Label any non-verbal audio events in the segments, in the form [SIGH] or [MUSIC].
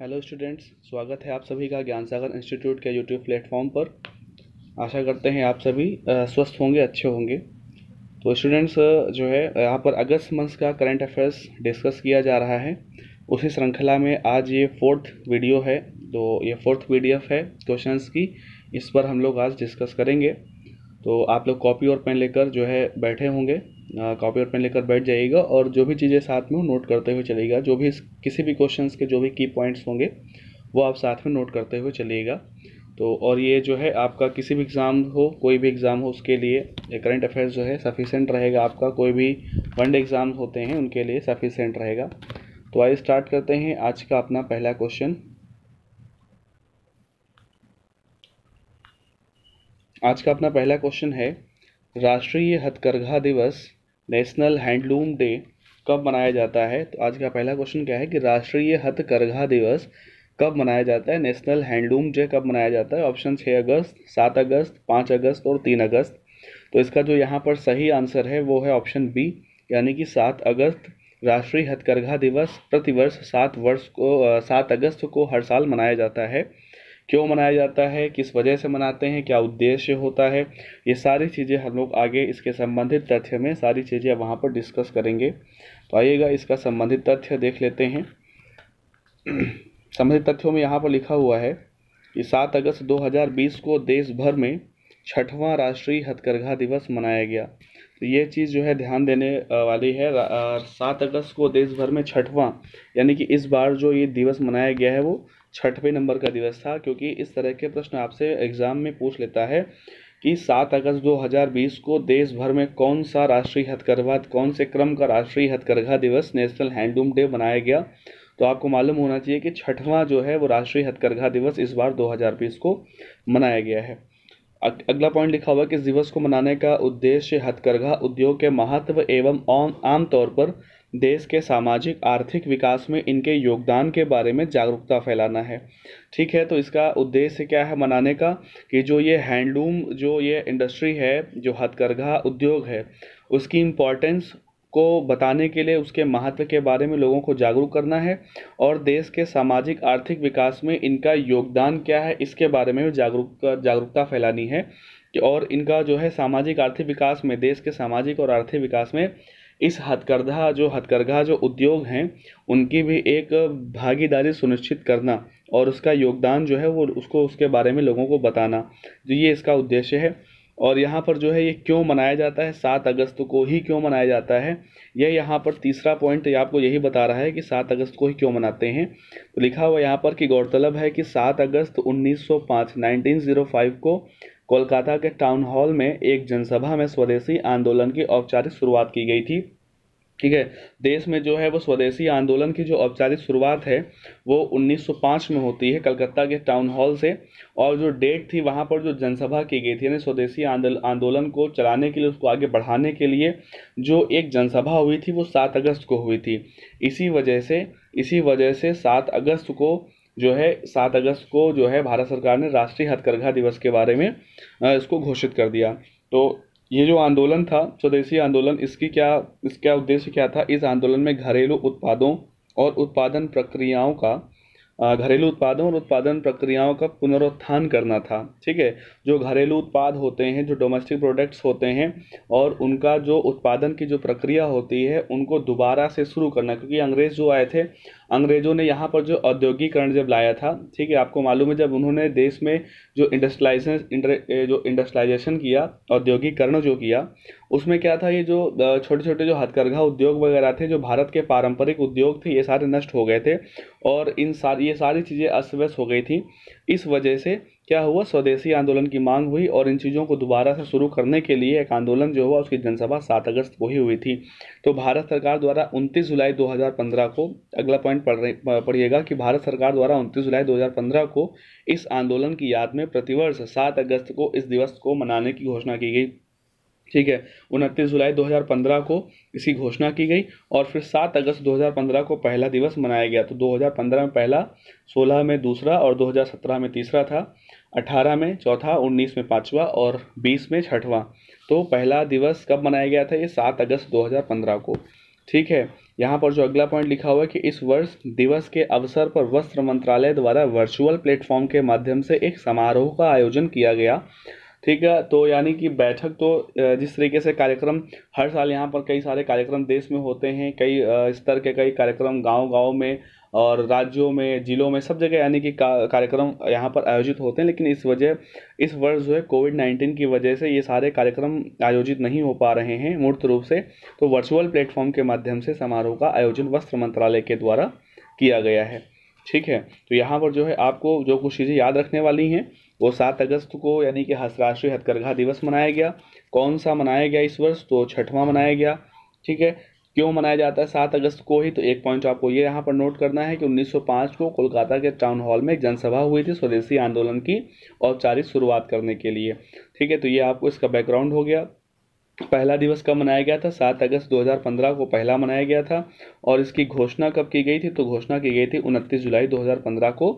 hello students स्वागत है आप सभी का ज्ञान सागर इंस्टीट्यूट के यूट्यूब प्लेटफॉर्म पर आशा करते हैं आप सभी स्वस्थ होंगे अच्छे होंगे तो स्टूडेंट्स जो है यहाँ पर अगस्त मंथ का करंट अफेयर्स डिस्कस किया जा रहा है उसी श्रृंखला में आज ये फोर्थ वीडियो है तो ये फोर्थ पी है क्वेश्चन की इस पर हम लोग आज डिस्कस करेंगे तो आप लोग कॉपी और पेन लेकर जो है बैठे होंगे कॉपी और पेन लेकर बैठ जाइएगा और जो भी चीज़ें साथ में हो नोट करते हुए चलेगा जो भी किसी भी क्वेश्चन के जो भी की पॉइंट्स होंगे वो आप साथ में नोट करते हुए चलिएगा तो और ये जो है आपका किसी भी एग्ज़ाम हो कोई भी एग्ज़ाम हो उसके लिए करंट अफेयर्स जो है सफिशेंट रहेगा आपका कोई भी वनडे एग्ज़ाम होते हैं उनके लिए सफिशेंट रहेगा तो आइए स्टार्ट करते हैं आज का अपना पहला क्वेश्चन आज का अपना पहला क्वेश्चन है राष्ट्रीय हथकरघा दिवस नेशनल हैंडलूम डे कब मनाया जाता है तो आज का पहला क्वेश्चन क्या है कि राष्ट्रीय हथकरघा दिवस कब मनाया जाता है नेशनल हैंडलूम डे कब मनाया जाता है ऑप्शन छः अगस्त सात अगस्त पाँच अगस्त और तीन अगस्त तो इसका जो यहाँ पर सही आंसर है वो है ऑप्शन बी यानी कि सात अगस्त राष्ट्रीय हथकरघा दिवस प्रतिवर्ष सात वर्ष को सात अगस्त को हर साल मनाया जाता है क्यों मनाया जाता है किस वजह से मनाते हैं क्या उद्देश्य होता है ये सारी चीज़ें हम लोग आगे इसके संबंधित तथ्य में सारी चीज़ें वहाँ पर डिस्कस करेंगे तो आइएगा इसका संबंधित तथ्य देख लेते हैं [CLEARS THROAT] संबंधित तथ्यों में यहाँ पर लिखा हुआ है कि सात अगस्त दो को देश भर में छठवां राष्ट्रीय हथकरघा दिवस मनाया गया तो ये चीज़ जो है ध्यान देने वाली है सात अगस्त को देश भर में छठवां यानी कि इस बार जो ये दिवस मनाया गया है वो छठवें नंबर का दिवस था क्योंकि इस तरह के प्रश्न आपसे एग्ज़ाम में पूछ लेता है कि सात अगस्त 2020 को देश भर में कौन सा राष्ट्रीय हथकरघा कौन से क्रम का राष्ट्रीय हथकरघा दिवस नेशनल हैंडलूम डे मनाया गया तो आपको मालूम होना चाहिए कि छठवां जो है वो राष्ट्रीय हथकरघा दिवस इस बार 2020 को मनाया गया है अगला पॉइंट लिखा हुआ कि इस दिवस को मनाने का उद्देश्य हथकरघा उद्योग के महत्व एवं आमतौर पर देश के सामाजिक आर्थिक विकास में इनके योगदान के बारे में जागरूकता फैलाना है ठीक है तो इसका उद्देश्य क्या है मनाने का कि जो ये हैंडलूम जो ये इंडस्ट्री है जो हथकरघा उद्योग है उसकी इम्पोर्टेंस को बताने के लिए उसके महत्व के बारे में लोगों को जागरूक करना है और देश के सामाजिक आर्थिक विकास में इनका योगदान क्या है इसके बारे में जागरूक जागरूकता फैलानी है और इनका जो है सामाजिक आर्थिक विकास में देश के सामाजिक और आर्थिक विकास में इस हथकरघा जो हथकरघा जो उद्योग हैं उनकी भी एक भागीदारी सुनिश्चित करना और उसका योगदान जो है वो उसको उसके बारे में लोगों को बताना जो तो ये इसका उद्देश्य है और यहाँ पर जो है ये क्यों मनाया जाता है सात अगस्त को ही क्यों मनाया जाता है यह यहाँ पर तीसरा पॉइंट आपको यही बता रहा है कि सात अगस्त को ही क्यों मनाते हैं तो लिखा हुआ यहाँ पर कि गौरतलब है कि सात अगस्त 1905 1905 को कोलकाता के टाउन हॉल में एक जनसभा में स्वदेशी आंदोलन की औपचारिक शुरुआत की गई थी ठीक है देश में जो है वो स्वदेशी आंदोलन की जो औपचारिक शुरुआत है वो 1905 में होती है कलकत्ता के टाउन हॉल से और जो डेट थी वहाँ पर जो जनसभा की गई थी यानी स्वदेशी आंदोलन को चलाने के लिए उसको आगे बढ़ाने के लिए जो एक जनसभा हुई थी वो सात अगस्त को हुई थी इसी वजह से इसी वजह से सात अगस्त को जो है सात अगस्त को जो है भारत सरकार ने राष्ट्रीय हथकरघा दिवस के बारे में इसको घोषित कर दिया तो ये जो आंदोलन था स्वदेशी आंदोलन इसकी क्या इसका उद्देश्य क्या था इस आंदोलन में घरेलू उत्पादों और उत्पादन प्रक्रियाओं का घरेलू उत्पादों और उत्पादन प्रक्रियाओं का पुनरुत्थान करना था ठीक है जो घरेलू उत्पाद होते हैं जो डोमेस्टिक प्रोडक्ट्स होते हैं और उनका जो उत्पादन की जो प्रक्रिया होती है उनको दोबारा से शुरू करना क्योंकि अंग्रेज़ जो आए थे अंग्रेज़ों ने यहाँ पर जो औद्योगिकरण जब लाया था ठीक है आपको मालूम है जब उन्होंने देश में जो इंडस्ट्रलाइजेशन जो इंडस्ट्रलाइजेशन किया औद्योगिकरण जो किया उसमें क्या था ये जो छोटे छोटे जो हथकरघा उद्योग वगैरह थे जो भारत के पारंपरिक उद्योग थे ये सारे नष्ट हो गए थे और इन सारी ये सारी चीज़ें अस्त व्यस्त हो गई थी इस वजह से क्या हुआ स्वदेशी आंदोलन की मांग हुई और इन चीज़ों को दोबारा से शुरू करने के लिए एक आंदोलन जो हुआ उसकी जनसभा सात अगस्त को ही हुई थी तो भारत सरकार द्वारा 29 जुलाई 2015 को अगला पॉइंट पढ़ पढ़िएगा कि भारत सरकार द्वारा 29 जुलाई 2015 को इस आंदोलन की याद में प्रतिवर्ष सात अगस्त को इस दिवस को मनाने की घोषणा की गई ठीक है उनतीस जुलाई 2015 को इसकी घोषणा की गई और फिर 7 अगस्त 2015 को पहला दिवस मनाया गया तो 2015 में पहला 16 में दूसरा और 2017 में तीसरा था अठारह में चौथा उन्नीस में पाँचवा और बीस में छठवां तो पहला दिवस कब मनाया गया था ये सात अगस्त 2015 को ठीक है यहाँ पर जो अगला पॉइंट लिखा हुआ है कि इस वर्ष दिवस के अवसर पर वस्त्र मंत्रालय द्वारा वर्चुअल प्लेटफॉर्म के माध्यम से एक समारोह का आयोजन किया गया ठीक है तो यानी कि बैठक तो जिस तरीके से कार्यक्रम हर साल यहाँ पर कई सारे कार्यक्रम देश में होते हैं कई स्तर के कई कार्यक्रम गांव-गांव में और राज्यों में ज़िलों में सब जगह यानी कि का कार्यक्रम यहाँ पर आयोजित होते हैं लेकिन इस वजह इस वर्ष जो है कोविड नाइन्टीन की वजह से ये सारे कार्यक्रम आयोजित नहीं हो पा रहे हैं मूर्त रूप से तो वर्चुअल प्लेटफॉर्म के माध्यम से समारोह का आयोजन वस्त्र मंत्रालय के द्वारा किया गया है ठीक है तो यहाँ पर जो है आपको जो कुछ चीज़ें याद रखने वाली हैं वो सात अगस्त को यानी कि राष्ट्रीय हथकरघा दिवस मनाया गया कौन सा मनाया गया इस वर्ष तो छठवां मनाया गया ठीक है क्यों मनाया जाता है सात अगस्त को ही तो एक पॉइंट आपको ये यहाँ पर नोट करना है कि 1905 को कोलकाता के टाउन हॉल में एक जनसभा हुई थी स्वदेशी आंदोलन की औपचारिक शुरुआत करने के लिए ठीक है तो ये आपको इसका बैकग्राउंड हो गया पहला दिवस कब मनाया गया था सात अगस्त 2015 को पहला मनाया गया था और इसकी घोषणा कब की गई थी तो घोषणा की गई थी 29 जुलाई 2015 को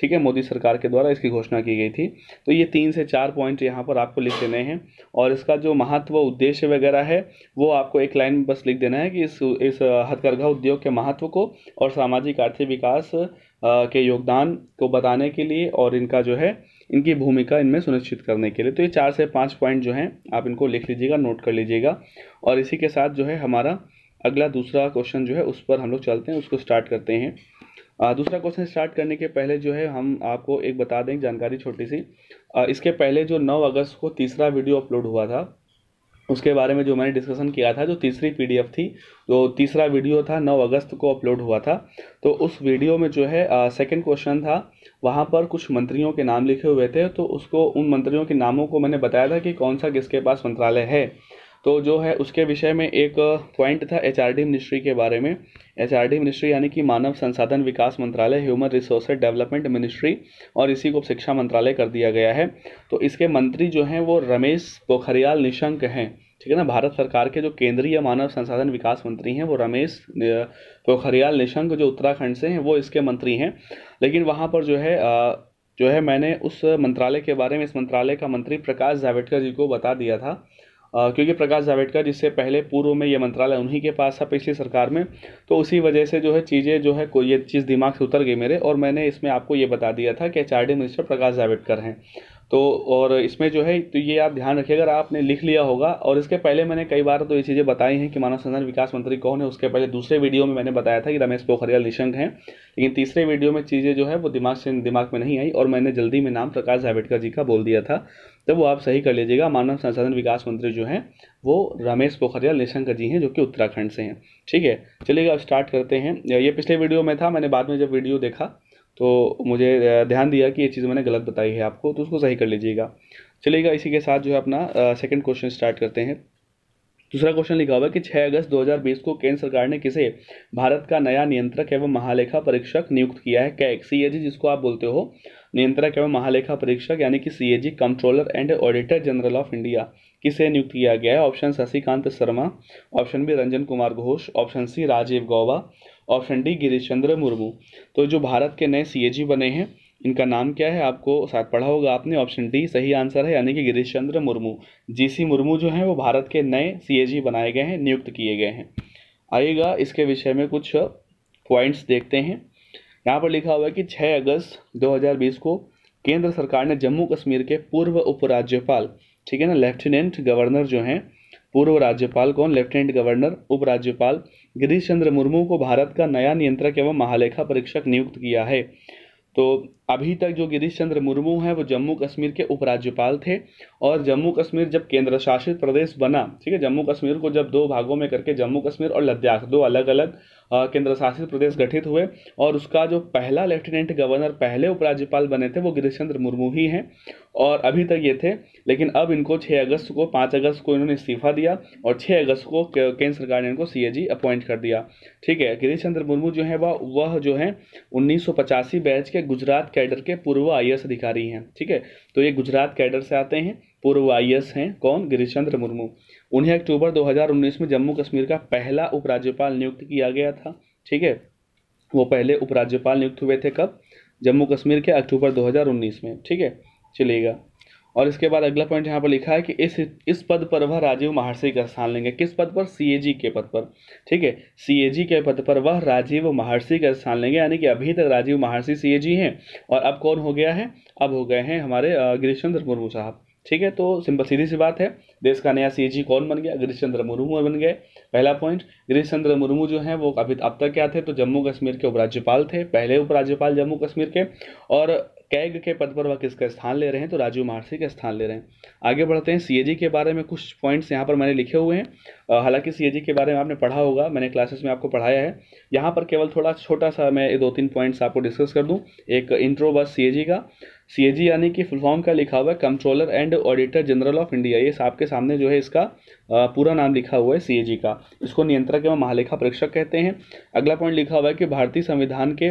ठीक है मोदी सरकार के द्वारा इसकी घोषणा की गई थी तो ये तीन से चार पॉइंट यहाँ पर आपको लिख देने हैं और इसका जो महत्व उद्देश्य वगैरह है वो आपको एक लाइन में बस लिख देना है कि इस इस हथकरघा उद्योग के महत्व को और सामाजिक आर्थिक विकास के योगदान को बताने के लिए और इनका जो है इनकी भूमिका इनमें सुनिश्चित करने के लिए तो ये चार से पाँच पॉइंट जो हैं आप इनको लिख लीजिएगा नोट कर लीजिएगा और इसी के साथ जो है हमारा अगला दूसरा क्वेश्चन जो है उस पर हम लोग चलते हैं उसको स्टार्ट करते हैं आ, दूसरा क्वेश्चन स्टार्ट करने के पहले जो है हम आपको एक बता दें जानकारी छोटी सी आ, इसके पहले जो 9 अगस्त को तीसरा वीडियो अपलोड हुआ था उसके बारे में जो मैंने डिस्कशन किया था जो तीसरी पीडीएफ थी जो तीसरा वीडियो था 9 अगस्त को अपलोड हुआ था तो उस वीडियो में जो है सेकंड क्वेश्चन था वहाँ पर कुछ मंत्रियों के नाम लिखे हुए थे तो उसको उन मंत्रियों के नामों को मैंने बताया था कि कौन सा किसके पास मंत्रालय है तो जो है उसके विषय में एक पॉइंट था एच आर डी मिनिस्ट्री के बारे में एच आर डी मिनिस्ट्री यानी कि मानव संसाधन विकास मंत्रालय ह्यूमन रिसोर्स डेवलपमेंट मिनिस्ट्री और इसी को शिक्षा मंत्रालय कर दिया गया है तो इसके मंत्री जो हैं वो रमेश पोखरियाल निशंक हैं ठीक है ना भारत सरकार के जो केंद्रीय मानव संसाधन विकास मंत्री हैं वो रमेश पोखरियाल निशंक जो उत्तराखंड से हैं वो इसके मंत्री हैं लेकिन वहाँ पर जो है जो है मैंने उस मंत्रालय के बारे में इस मंत्रालय का मंत्री प्रकाश जावड़ेकर जी को बता दिया था क्योंकि प्रकाश जावड़ेकर जिससे पहले पूर्व में ये मंत्रालय उन्हीं के पास था पिछली सरकार में तो उसी वजह से जो है चीज़ें जो है कोई ये चीज़ दिमाग से उतर गई मेरे और मैंने इसमें आपको ये बता दिया था कि एच मिनिस्टर प्रकाश जावड़ेकर हैं तो और इसमें जो है तो ये आप ध्यान रखिए अगर आपने लिख लिया होगा और इसके पहले मैंने कई बार तो ये चीज़ें बताई हैं कि मानव संसाधन विकास मंत्री कौन है उसके पहले दूसरे वीडियो में मैंने बताया था कि रमेश पोखरियाल निशंक हैं लेकिन तीसरे वीडियो में चीज़ें जो है वो दिमाग से दिमाग में नहीं आई और मैंने जल्दी में नाम प्रकाश जावेडकर जी का बोल दिया था तो वो आप सही कर लीजिएगा मानव संसाधन विकास मंत्री जो हैं वो रमेश पोखरियाल निशंक जी हैं जो कि उत्तराखंड से हैं ठीक है चलिएगा अब स्टार्ट करते हैं ये पिछले वीडियो में था मैंने बाद में जब वीडियो देखा तो मुझे ध्यान दिया कि ये चीज़ मैंने गलत बताई है आपको तो उसको सही कर लीजिएगा चलिएगा इसी के साथ जो है अपना सेकेंड क्वेश्चन स्टार्ट करते हैं दूसरा क्वेश्चन लिखा हुआ है कि 6 अगस्त 2020 को केंद्र सरकार ने किसे भारत का नया नियंत्रक एवं महालेखा परीक्षक नियुक्त किया है कैक सी जिसको आप बोलते हो नियंत्रक एवं महालेखा परीक्षक यानी कि CAG controller and auditor general of India किसे नियुक्त किया गया है option Shashikant Sharma option B Ranjan Kumar Ghosh option C Rajiv Gauba option D Girish Chandra Murmu तो जो भारत के नए सी बने हैं इनका नाम क्या है आपको शायद पढ़ा होगा आपने ऑप्शन डी सही आंसर है यानी कि गिरीश चंद्र मुर्मू जीसी मुर्मू जो हैं वो भारत के नए सीएजी बनाए गए हैं नियुक्त किए गए हैं आइएगा इसके विषय में कुछ पॉइंट्स देखते हैं यहाँ पर लिखा हुआ है कि 6 अगस्त 2020 को केंद्र सरकार ने जम्मू कश्मीर के पूर्व उपराज्यपाल ठीक है ना लेफ्टिनेंट गवर्नर जो हैं पूर्व राज्यपाल कौन लेफ्टिनेंट गवर्नर उपराज्यपाल गिरीश चंद्र मुर्मू को भारत का नया नियंत्रक एवं महालेखा परीक्षक नियुक्त किया है तो अभी तक जो गिरीश चंद्र मुर्मू हैं वो जम्मू कश्मीर के उपराज्यपाल थे और जम्मू कश्मीर जब केंद्र शासित प्रदेश बना ठीक है जम्मू कश्मीर को जब दो भागों में करके जम्मू कश्मीर और लद्दाख दो अलग अलग केंद्र शासित प्रदेश गठित हुए और उसका जो पहला लेफ्टिनेंट गवर्नर पहले उपराज्यपाल बने थे वो गिरीश चंद्र मुर्मू ही हैं और अभी तक ये थे लेकिन अब इनको छः अगस्त को पाँच अगस्त को इन्होंने इस्तीफा दिया और छः अगस्त को केंद्र सरकार ने इनको सी अपॉइंट कर दिया ठीक है गिरीश चंद्र मुर्मू जो है वह वह जो है उन्नीस बैच के गुजरात कैडर के पूर्व आई अधिकारी हैं ठीक है तो ये गुजरात कैडर से आते हैं पूर्व आई हैं कौन गिरीश चंद्र मुर्मू उन्हें अक्टूबर 2019 में जम्मू कश्मीर का पहला उपराज्यपाल नियुक्त किया गया था ठीक है वो पहले उपराज्यपाल नियुक्त हुए थे कब जम्मू कश्मीर के अक्टूबर दो में ठीक है चलेगा और इसके बाद अगला पॉइंट यहाँ पर लिखा है कि इस इस पद पर वह राजीव महर्षि का स्थान लेंगे किस पद पर सीएजी के पद पर ठीक है सीएजी के पद पर वह राजीव महर्षि का स्थान लेंगे यानी कि अभी तक राजीव महर्षि सीएजी हैं और अब कौन हो गया है अब हो गए हैं हमारे गिरीश चंद्र मुर्मू साहब ठीक है तो सिंपल सीधी सी बात है देश का नया सी कौन बन गया गिरीश चंद्र मुर्मू बन गए पहला पॉइंट गिरीश चंद्र मुर्मू जो है वो अभी अब तक क्या थे तो जम्मू कश्मीर के उपराज्यपाल थे पहले उपराज्यपाल जम्मू कश्मीर के और कैग के पद पर वह किसका स्थान ले रहे हैं तो राजीव महर्षि का स्थान ले रहे हैं आगे बढ़ते हैं सीएजी के बारे में कुछ पॉइंट्स यहाँ पर मैंने लिखे हुए हैं हालांकि सीएजी के बारे में आपने पढ़ा होगा मैंने क्लासेस में आपको पढ़ाया है यहाँ पर केवल थोड़ा छोटा सा मैं दो तीन पॉइंट्स आपको डिस्कस कर दूँ एक इंट्रो बस सी का सी यानी कि फुल फॉर्म का लिखा हुआ है controller and auditor general of India ये आपके सामने जो है इसका पूरा नाम लिखा हुआ है सी का इसको नियंत्रक एवं महालेखा परीक्षक कहते हैं अगला पॉइंट लिखा हुआ है कि भारतीय संविधान के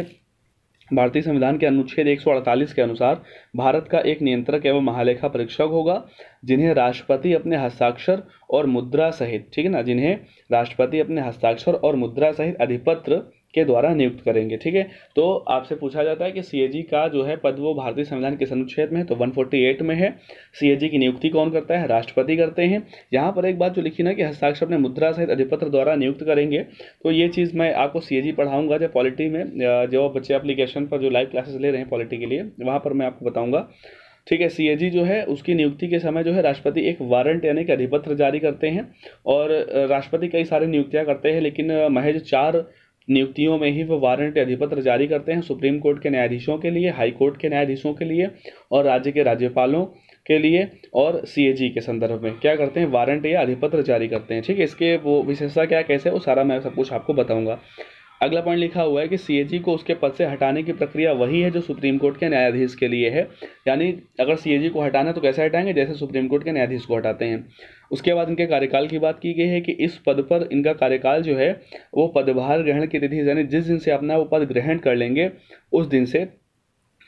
भारतीय संविधान के अनुच्छेद 148 के अनुसार भारत का एक नियंत्रक एवं महालेखा परीक्षक होगा जिन्हें राष्ट्रपति अपने हस्ताक्षर और मुद्रा सहित ठीक है ना जिन्हें राष्ट्रपति अपने हस्ताक्षर और मुद्रा सहित अधिपत्र के द्वारा नियुक्त करेंगे ठीक है तो आपसे पूछा जाता है कि सीएजी का जो है पद वो भारतीय संविधान किस अनुच्छेद में है तो 148 में है सीएजी की नियुक्ति कौन करता है राष्ट्रपति करते हैं यहाँ पर एक बात जो लिखी ना कि हस्ताक्षर अपने मुद्रा सहित अधिपत्र द्वारा नियुक्त करेंगे तो ये चीज़ मैं आपको सी पढ़ाऊंगा जब पॉलिटी में जो बच्चे एप्लीकेशन पर जो लाइव क्लासेस ले रहे हैं पॉलिटी के लिए वहाँ पर मैं आपको बताऊँगा ठीक है सी जो है उसकी नियुक्ति के समय जो है राष्ट्रपति एक वारंट यानी कि अधिपत्र जारी करते हैं और राष्ट्रपति कई सारी नियुक्तियां करते हैं लेकिन महज चार नियुक्तियों में ही वो वारंट अधिपत्र जारी करते हैं सुप्रीम कोर्ट के न्यायाधीशों के लिए हाई कोर्ट के न्यायाधीशों के लिए और राज्य के राज्यपालों के लिए और सी के संदर्भ में क्या करते हैं वारंट या अधिपत्र जारी करते हैं ठीक है इसके वो विशेषता क्या कैसे वो सारा मैं सब कुछ आपको बताऊँगा अगला पॉइंट लिखा हुआ है कि सीएजी को उसके पद से हटाने की प्रक्रिया वही है जो सुप्रीम कोर्ट के न्यायाधीश के लिए है यानी अगर सीएजी को हटाना तो कैसे हटाएंगे जैसे सुप्रीम कोर्ट के न्यायाधीश को हटाते हैं उसके बाद इनके कार्यकाल की बात की गई है कि इस पद पर इनका कार्यकाल जो है वो पदभार ग्रहण की तिथि यानी जिस दिन से अपना वो पद ग्रहण कर लेंगे उस दिन से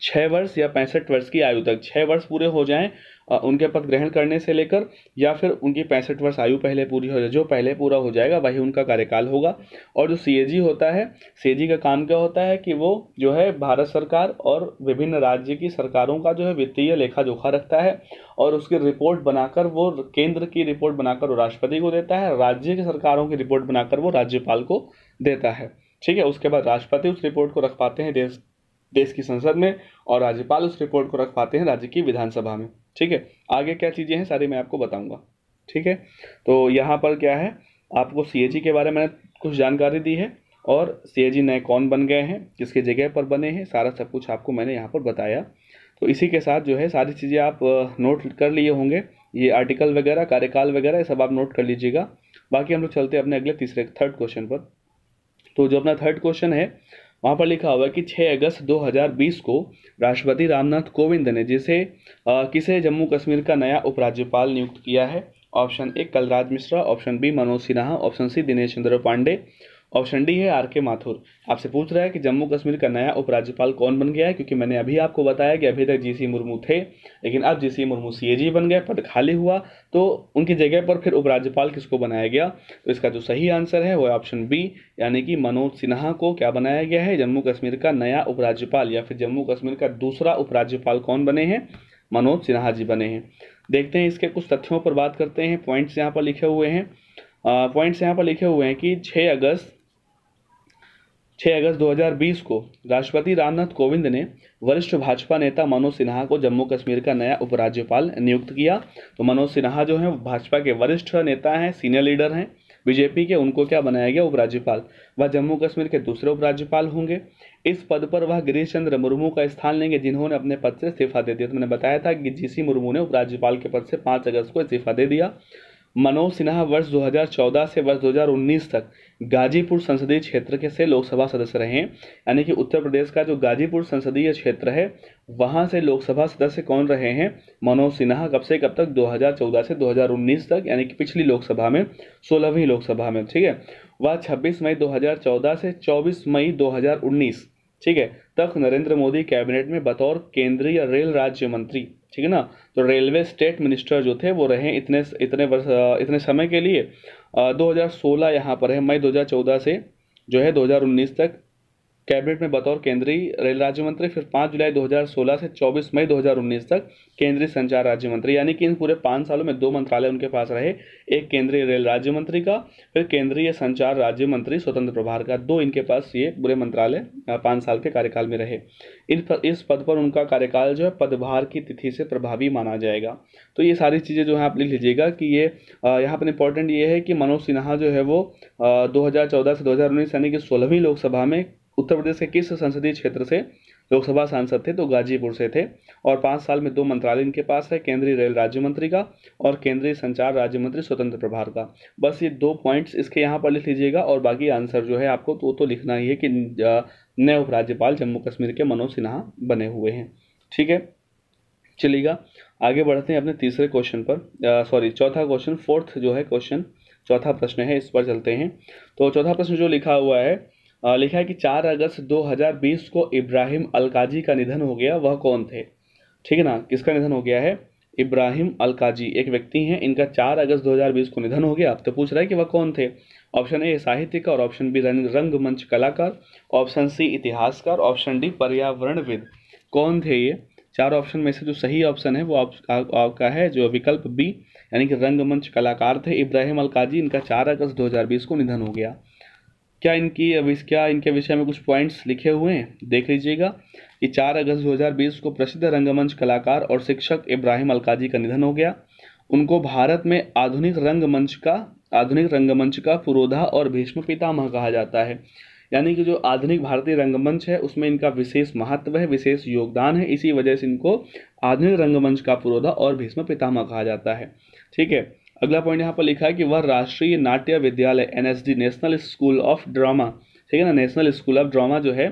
छः वर्ष या पैंसठ वर्ष की आयु तक छः वर्ष पूरे हो जाएं उनके पद ग्रहण करने से लेकर या फिर उनकी पैंसठ वर्ष आयु पहले पूरी हो जाए जो पहले पूरा हो जाएगा वही उनका कार्यकाल होगा और जो सी होता है सी का काम क्या होता है कि वो जो है भारत सरकार और विभिन्न राज्य की सरकारों का जो है वित्तीय लेखा जोखा रखता है और उसकी रिपोर्ट बनाकर वो केंद्र की रिपोर्ट बनाकर वो राष्ट्रपति को देता है राज्य की सरकारों की रिपोर्ट बनाकर वो राज्यपाल को देता है ठीक है उसके बाद राष्ट्रपति उस रिपोर्ट को रख पाते हैं देश देश की संसद में और राज्यपाल उस रिपोर्ट को रख पाते हैं राज्य की विधानसभा में ठीक है आगे क्या चीज़ें हैं सारी मैं आपको बताऊंगा ठीक है तो यहाँ पर क्या है आपको सी के बारे में कुछ जानकारी दी है और सी नए कौन बन गए हैं किसके जगह पर बने हैं सारा सब कुछ आपको मैंने यहाँ पर बताया तो इसी के साथ जो है सारी चीज़ें आप नोट कर लिए होंगे ये आर्टिकल वगैरह कार्यकाल वगैरह ये सब आप नोट कर लीजिएगा बाकी हम लोग चलते हैं अपने अगले तीसरे थर्ड क्वेश्चन पर तो जो अपना थर्ड क्वेश्चन है वहाँ पर लिखा हुआ है कि 6 अगस्त 2020 को राष्ट्रपति रामनाथ कोविंद ने जिसे किसे जम्मू कश्मीर का नया उपराज्यपाल नियुक्त किया है option A Kalraj Mishra option B Manoj Sinha option C Dinesh Chandra Pande option D है आर के माथुर आपसे पूछ रहा है कि जम्मू कश्मीर का नया उपराज्यपाल कौन बन गया है क्योंकि मैंने अभी आपको बताया कि अभी तक जी सी मुर्मू थे लेकिन अब जी सी मुर्मू सी ए जी बन गए पद खाली हुआ तो उनकी जगह पर फिर उपराज्यपाल किसको बनाया गया तो इसका जो सही आंसर है वो ऑप्शन बी यानी कि मनोज सिन्हा को क्या बनाया गया है जम्मू कश्मीर का नया उपराज्यपाल या फिर जम्मू कश्मीर का दूसरा उपराज्यपाल कौन बने हैं मनोज सिन्हा जी बने हैं देखते हैं इसके कुछ तथ्यों पर बात करते हैं पॉइंट्स यहाँ पर लिखे हुए हैं पॉइंट्स यहाँ पर लिखे हुए हैं कि 6 अगस्त 6 अगस्त 2020 को राष्ट्रपति रामनाथ कोविंद ने वरिष्ठ भाजपा नेता मनोज सिन्हा को जम्मू कश्मीर का नया उपराज्यपाल नियुक्त किया तो मनोज सिन्हा जो है भाजपा के वरिष्ठ नेता हैं सीनियर लीडर हैं बीजेपी के उनको क्या बनाया गया उपराज्यपाल वह जम्मू कश्मीर के दूसरे उपराज्यपाल होंगे इस पद पर वह गिरीश चंद्र मुर्मू का स्थान लेंगे जिन्होंने अपने पद से इस्तीफा दे दिया तो मैंने बताया था कि जीसी मुर्मू ने उपराज्यपाल के पद से पाँच अगस्त को इस्तीफा दे दिया मनोज सिन्हा वर्ष 2014 से वर्ष 2019 तक गाजीपुर संसदीय क्षेत्र के से लोकसभा सदस्य रहे हैं यानी कि उत्तर प्रदेश का जो गाजीपुर संसदीय क्षेत्र है वहाँ से लोकसभा सदस्य कौन रहे हैं मनोज सिन्हा कब से कब तक 2014 से 2019 तक यानी कि पिछली लोकसभा में सोलहवीं लोकसभा में ठीक है वह 26 मई 2014 से 24 मई 2019 ठीक है तक नरेंद्र मोदी कैबिनेट में बतौर केंद्रीय रेल राज्य मंत्री ठीक है ना तो रेलवे स्टेट मिनिस्टर जो थे वो रहे इतने इतने वर्ष इतने समय के लिए 2016 यहाँ पर है मई 2014 से जो है 2019 तक कैबिनेट में बतौर केंद्रीय रेल राज्य मंत्री फिर 5 जुलाई 2016 से 24 मई 2019 तक केंद्रीय संचार राज्य मंत्री यानी कि इन पूरे पाँच सालों में दो मंत्रालय उनके पास रहे एक केंद्रीय रेल राज्य मंत्री का फिर केंद्रीय संचार राज्य मंत्री स्वतंत्र प्रभार का दो इनके पास ये पूरे मंत्रालय पाँच साल के कार्यकाल में रहे इन इस पद पर उनका कार्यकाल जो है पदभार की तिथि से प्रभावी माना जाएगा तो ये सारी चीज़ें जो है आप लिख लीजिएगा कि ये यहाँ पर इंपॉर्टेंट ये है कि मनोज सिन्हा जो है वो दो से दो यानी कि सोलहवीं लोकसभा में उत्तर प्रदेश के किस संसदीय क्षेत्र से लोकसभा सांसद थे तो गाजीपुर से थे और पाँच साल में दो मंत्रालय इनके पास है केंद्रीय रेल राज्य मंत्री का और केंद्रीय संचार राज्य मंत्री स्वतंत्र प्रभार का बस ये दो पॉइंट्स इसके यहाँ पर लिख लीजिएगा और बाकी आंसर जो है आपको तो तो लिखना ही है कि नए उपराज्यपाल जम्मू कश्मीर के मनोज सिन्हा बने हुए हैं ठीक है चलिएगा आगे बढ़ते हैं अपने तीसरे क्वेश्चन पर सॉरी चौथा क्वेश्चन फोर्थ जो है क्वेश्चन चौथा प्रश्न है इस पर चलते हैं तो चौथा प्रश्न जो लिखा हुआ है लिखा है कि चार अगस्त 2020 को इब्राहिम अलकाजी का निधन हो गया वह कौन थे ठीक है ना किसका निधन हो गया है इब्राहिम अलकाजी एक व्यक्ति हैं इनका चार अगस्त 2020 को निधन हो गया आप तो पूछ रहा है कि वह कौन थे ऑप्शन ए साहित्यकार और ऑप्शन बी रंग रंगमंच कलाकार ऑप्शन सी इतिहासकार ऑप्शन डी पर्यावरणविद कौन थे ये चार ऑप्शन में से जो सही ऑप्शन है वो आपका है जो विकल्प बी यानी कि रंगमंच कलाकार थे इब्राहिम अलकाजी इनका चार अगस्त बीस को निधन हो गया क्या इनकी अब इस क्या इनके विषय में कुछ पॉइंट्स लिखे हुए हैं देख लीजिएगा कि चार अगस्त 2020 को प्रसिद्ध रंगमंच कलाकार और शिक्षक इब्राहिम अलकाजी का निधन हो गया उनको भारत में आधुनिक रंगमंच का आधुनिक रंगमंच का पुरोधा और भीष्म पितामह कहा जाता है यानी कि जो आधुनिक भारतीय रंगमंच है उसमें इनका विशेष महत्व है विशेष योगदान है इसी वजह से इनको आधुनिक रंगमंच का पुरोधा और भीष्म पितामह कहा जाता है ठीक है अगला पॉइंट यहाँ पर लिखा है कि वह राष्ट्रीय नाट्य विद्यालय N national school of drama ठीक है ना नेशनल स्कूल ऑफ ड्रामा जो है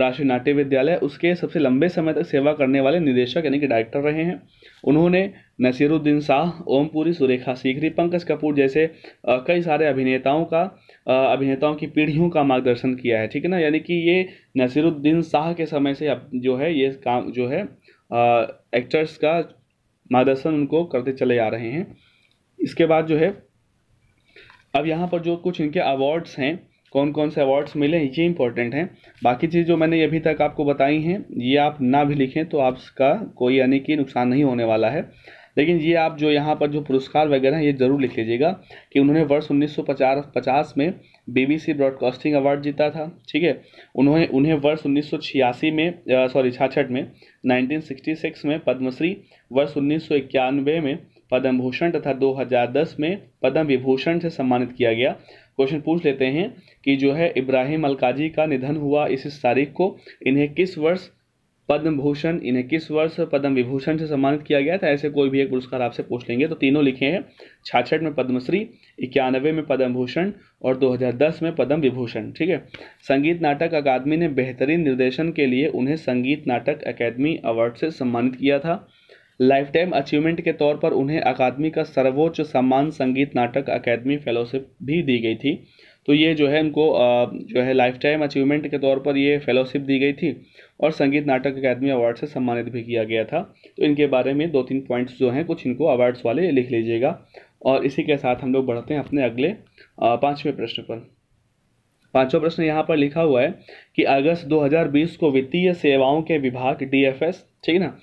राष्ट्रीय नाट्य विद्यालय उसके सबसे लंबे समय तक सेवा करने वाले निदेशक यानी कि डायरेक्टर रहे हैं उन्होंने नसीरुद्दीन शाह ओमपुरी सुरेखा सीकरी पंकज कपूर जैसे कई सारे अभिनेताओं का अभिनेताओं की पीढ़ियों का मार्गदर्शन किया है ठीक है ना यानी कि ये नसीरुद्दीन शाह के समय से जो है ये काम जो है एक्टर्स का मार्गदर्शन उनको करते चले आ रहे हैं इसके बाद जो है अब यहाँ पर जो कुछ इनके अवार्ड्स हैं कौन कौन से अवार्ड्स मिले ये इंपॉर्टेंट हैं बाकी चीज़ जो मैंने अभी तक आपको बताई हैं ये आप ना भी लिखें तो आपका कोई यानी कि नुकसान नहीं होने वाला है लेकिन ये आप जो यहाँ पर जो पुरस्कार वगैरह हैं ये ज़रूर लिख लीजिएगा कि उन्होंने वर्ष 1950 में बीबीसी ब्रॉडकास्टिंग अवार्ड जीता था ठीक है उन्होंने उन्हें वर्ष 1986 में सॉरी छाछठ में 1966 में पद्मश्री वर्ष उन्नीस में पद्म भूषण तथा 2010 में पद्म विभूषण से सम्मानित किया गया क्वेश्चन पूछ लेते हैं कि जो है इब्राहिम अलकाजी का निधन हुआ इस तारीख को इन्हें किस वर्ष पद्म भूषण इन्हें किस वर्ष पद्म विभूषण से सम्मानित किया गया था ऐसे कोई भी एक पुरस्कार आपसे पूछ लेंगे तो तीनों लिखे हैं छाछठ में पद्मश्री इक्यानवे में पद्म भूषण और 2010 में पद्म विभूषण ठीक है संगीत नाटक अकादमी ने बेहतरीन निर्देशन के लिए उन्हें संगीत नाटक अकादमी अवार्ड से सम्मानित किया था लाइफटाइम अचीवमेंट के तौर पर उन्हें अकादमी का सर्वोच्च सम्मान संगीत नाटक अकेदमी फेलोशिप भी दी गई थी तो ये जो है इनको जो है लाइफ टाइम अचीवमेंट के तौर पर ये फेलोशिप दी गई थी और संगीत नाटक अकेदमी अवार्ड से सम्मानित भी किया गया था तो इनके बारे में दो तीन पॉइंट्स जो हैं कुछ इनको अवार्ड्स वाले लिख लीजिएगा और इसी के साथ हम लोग बढ़ते हैं अपने अगले पाँचवें प्रश्न पर पांचवा प्रश्न यहाँ पर लिखा हुआ है कि अगस्त 2020 को वित्तीय सेवाओं के विभाग डीएफएस ठीक है ना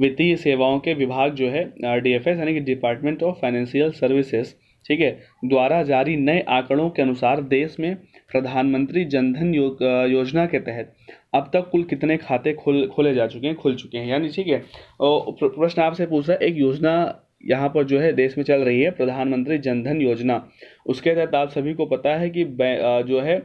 वित्तीय सेवाओं के विभाग जो है डी एफ एस यानी कि डिपार्टमेंट ऑफ फाइनेंशियल सर्विसेज ठीक है द्वारा जारी नए आंकड़ों के अनुसार देश में प्रधानमंत्री जनधन यो, योजना के तहत अब तक कुल कितने खाते खोल खोले जा चुके हैं खुल चुके हैं यानी ठीक है प्रश्न आपसे पूछ रहा है एक योजना यहाँ पर जो है देश में चल रही है प्रधानमंत्री जनधन योजना उसके तहत आप सभी को पता है कि जो है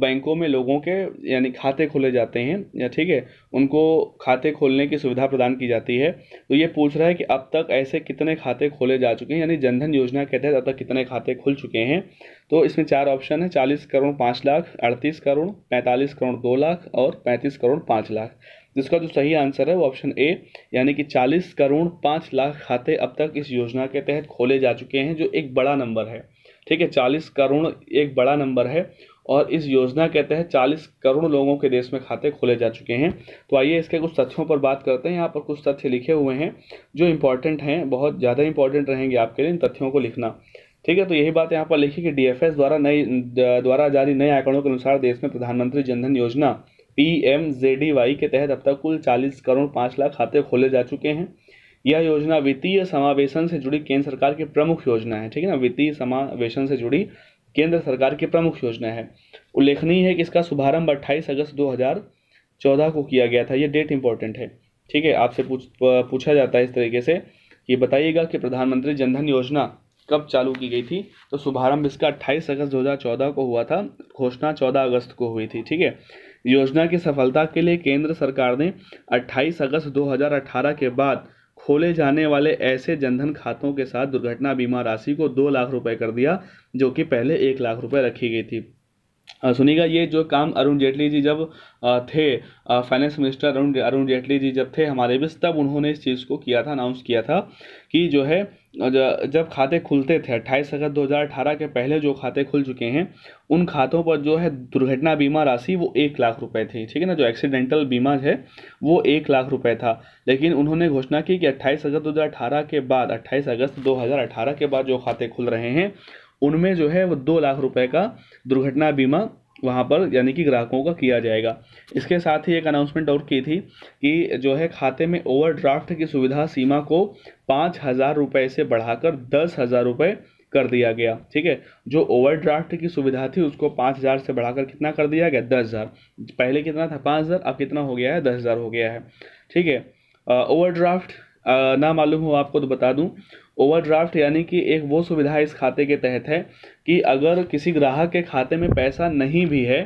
बैंकों में लोगों के यानी खाते खोले जाते हैं या ठीक है उनको खाते खोलने की सुविधा प्रदान की जाती है तो ये पूछ रहा है कि अब तक ऐसे कितने खाते खोले जा चुके हैं यानी जनधन योजना के तहत अब तक कितने खाते खुल चुके हैं तो इसमें चार ऑप्शन है चालीस करोड़ पाँच लाख अड़तीस करोड़ पैंतालीस करोड़ दो लाख और पैंतीस करोड़ पाँच लाख जिसका जो सही आंसर है वो ऑप्शन ए यानी कि 40 करोड़ पाँच लाख खाते अब तक इस योजना के तहत खोले जा चुके हैं जो एक बड़ा नंबर है ठीक है 40 करोड़ एक बड़ा नंबर है और इस योजना के तहत 40 करोड़ लोगों के देश में खाते खोले जा चुके हैं तो आइए इसके कुछ तथ्यों पर बात करते हैं यहाँ पर कुछ तथ्य लिखे हुए हैं जो इंपॉर्टेंट हैं बहुत ज़्यादा इंपॉर्टेंट रहेंगे आपके लिए इन तथ्यों को लिखना ठीक है तो यही बात यहाँ पर लिखी कि डी द्वारा नई द्वारा जारी नए आंकड़ों के अनुसार देश में प्रधानमंत्री जनधन योजना पीएमजेडीवाई के तहत अब तक कुल 40 करोड़ पाँच लाख खाते खोले जा चुके हैं यह योजना वित्तीय समावेशन से जुड़ी केंद्र सरकार की प्रमुख योजना है ठीक है ना वित्तीय समावेशन से जुड़ी केंद्र सरकार की प्रमुख योजना है उल्लेखनीय है कि इसका शुभारंभ अट्ठाईस अगस्त 2014 को किया गया था यह डेट इंपॉर्टेंट है ठीक है आपसे पूछ पूछा जाता है इस तरीके से कि बताइएगा कि प्रधानमंत्री जनधन योजना कब चालू की गई थी तो शुभारंभ इसका 28 अगस्त 2014 को हुआ था घोषणा 14 अगस्त को हुई थी ठीक है योजना की सफलता के लिए केंद्र सरकार ने 28 अगस्त 2018 के बाद खोले जाने वाले ऐसे जनधन खातों के साथ दुर्घटना बीमा राशि को दो लाख रुपए कर दिया जो कि पहले एक लाख रुपए रखी गई थी सुनिएगा ये जो काम अरुण जेटली जी जब थे फाइनेंस मिनिस्टर अरुण अरुण जेटली जी जब थे हमारे बीच तब उन्होंने इस चीज़ को किया था अनाउंस किया था कि जो है जब खाते खुलते थे अट्ठाईस अगस्त अठारह के पहले जो खाते खुल चुके हैं उन खातों पर जो है दुर्घटना बीमा राशि वो एक लाख रुपए थी ठीक है ना जो एक्सीडेंटल बीमा है वो एक लाख रुपए था लेकिन उन्होंने घोषणा की कि अट्ठाईस अगस्त अठारह के बाद अट्ठाईस अगस्त अठारह के बाद जो खाते खुल रहे हैं उनमें जो है वो दो लाख रुपए का दुर्घटना बीमा वहाँ पर यानी कि ग्राहकों का किया जाएगा इसके साथ ही एक अनाउंसमेंट और की थी कि जो है खाते में ओवरड्राफ्ट की सुविधा सीमा को पाँच हज़ार रुपये से बढ़ाकर दस हज़ार रुपये कर दिया गया ठीक है जो ओवरड्राफ्ट की सुविधा थी उसको पाँच हज़ार से बढ़ाकर कितना कर दिया गया दस हज़ार पहले कितना था पाँच हज़ार अब कितना हो गया है दस हज़ार हो गया है ठीक है ड्राफ्ट ना मालूम हो आपको तो बता दूँ ओवरड्राफ्ट यानी कि एक वो सुविधा इस खाते के तहत है कि अगर किसी ग्राहक के खाते में पैसा नहीं भी है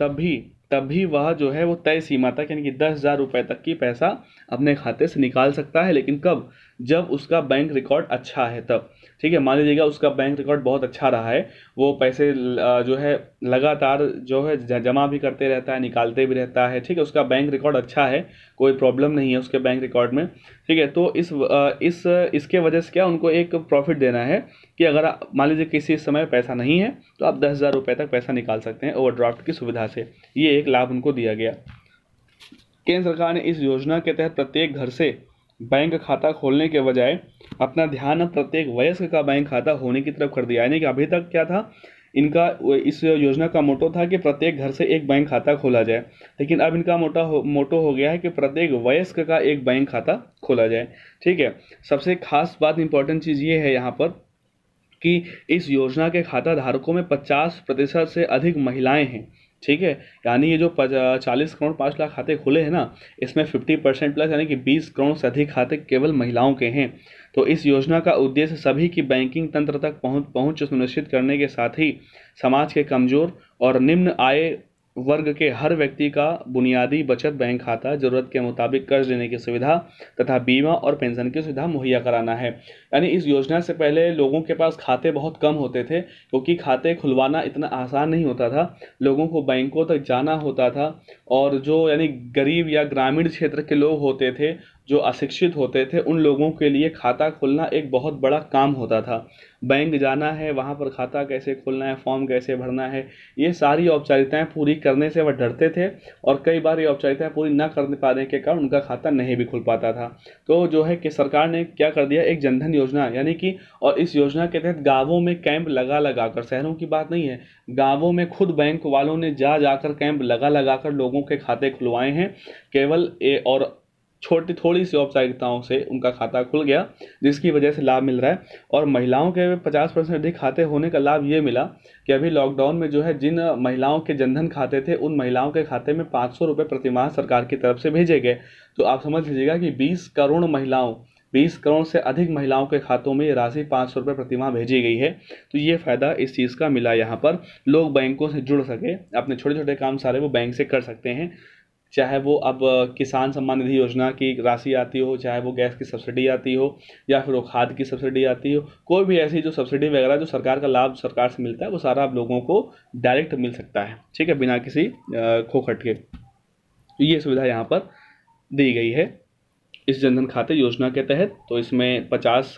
तब भी तब भी वह जो है वो तय सीमा तक यानी कि दस हज़ार रुपये तक की पैसा अपने खाते से निकाल सकता है लेकिन कब जब उसका बैंक रिकॉर्ड अच्छा है तब ठीक है मान लीजिएगा उसका बैंक रिकॉर्ड बहुत अच्छा रहा है वो पैसे जो है लगातार जो है जमा भी करते रहता है निकालते भी रहता है ठीक है उसका बैंक रिकॉर्ड अच्छा है कोई प्रॉब्लम नहीं है उसके बैंक रिकॉर्ड में ठीक है तो इस इस इसके वजह से क्या उनको एक प्रॉफिट देना है कि अगर मान लीजिए किसी समय पैसा नहीं है तो आप दस हज़ार रुपये तक पैसा निकाल सकते हैं ओवरड्राफ्ट की सुविधा से ये एक लाभ उनको दिया गया केंद्र सरकार ने इस योजना के तहत प्रत्येक घर से बैंक खाता खोलने के बजाय अपना ध्यान प्रत्येक वयस्क का बैंक खाता होने की तरफ कर दिया यानी कि अभी तक क्या था इनका इस योजना का मोटो था कि प्रत्येक घर से एक बैंक खाता खोला जाए लेकिन अब इनका मोटा हो मोटो हो गया है कि प्रत्येक वयस्क का एक बैंक खाता खोला जाए ठीक है सबसे खास बात इंपॉर्टेंट चीज़ ये है यहाँ पर कि इस योजना के खाता धारकों में पचास प्रतिशत से अधिक महिलाएं हैं ठीक है यानी ये जो चालीस करोड़ पाँच लाख खाते खुले हैं ना इसमें फिफ्टी परसेंट प्लस यानी कि बीस करोड़ से अधिक खाते केवल महिलाओं के हैं तो इस योजना का उद्देश्य सभी की बैंकिंग तंत्र तक पहुंच पहुंच सुनिश्चित करने के साथ ही समाज के कमज़ोर और निम्न आय वर्ग के हर व्यक्ति का बुनियादी बचत बैंक खाता जरूरत के मुताबिक कर्ज लेने की सुविधा तथा बीमा और पेंशन की सुविधा मुहैया कराना है यानी इस योजना से पहले लोगों के पास खाते बहुत कम होते थे क्योंकि खाते खुलवाना इतना आसान नहीं होता था लोगों को बैंकों तक जाना होता था और जो यानी गरीब या ग्रामीण क्षेत्र के लोग होते थे जो अशिक्षित होते थे उन लोगों के लिए खाता खोलना एक बहुत बड़ा काम होता था बैंक जाना है वहाँ पर खाता कैसे खोलना है फॉर्म कैसे भरना है ये सारी औपचारिकताएँ पूरी करने से वह डरते थे और कई बार ये औपचारिकताएँ पूरी ना कर पाने के कारण उनका खाता नहीं भी खुल पाता था तो जो है कि सरकार ने क्या कर दिया एक जनधन योजना यानी कि और इस योजना के तहत गाँवों में कैंप लगा लगा कर शहरों की बात नहीं है गाँवों में खुद बैंक वालों ने जा जाकर कैंप लगा लगा कर लोगों के खाते खुलवाए हैं केवल ए और छोटी थोड़ी सी औपचारिकताओं से उनका खाता खुल गया जिसकी वजह से लाभ मिल रहा है और महिलाओं के पचास परसेंट अधिक खाते होने का लाभ ये मिला कि अभी लॉकडाउन में जो है जिन महिलाओं के जनधन खाते थे उन महिलाओं के खाते में पाँच सौ रुपये प्रतिमाह सरकार की तरफ से भेजे गए तो आप समझ लीजिएगा कि बीस करोड़ महिलाओं बीस करोड़ से अधिक महिलाओं के खातों में ये राशि पाँच सौ रुपये प्रतिमाह भेजी गई है तो ये फ़ायदा इस चीज़ का मिला यहाँ पर लोग बैंकों से जुड़ सके अपने छोटे छोटे काम सारे वो बैंक से कर सकते हैं चाहे वो अब किसान सम्मान निधि योजना की राशि आती हो चाहे वो गैस की सब्सिडी आती हो या फिर वो खाद की सब्सिडी आती हो कोई भी ऐसी जो सब्सिडी वगैरह जो सरकार का लाभ सरकार से मिलता है वो सारा आप लोगों को डायरेक्ट मिल सकता है ठीक है बिना किसी खोखट के ये सुविधा यहाँ पर दी गई है इस जनधन खाते योजना के तहत तो इसमें पचास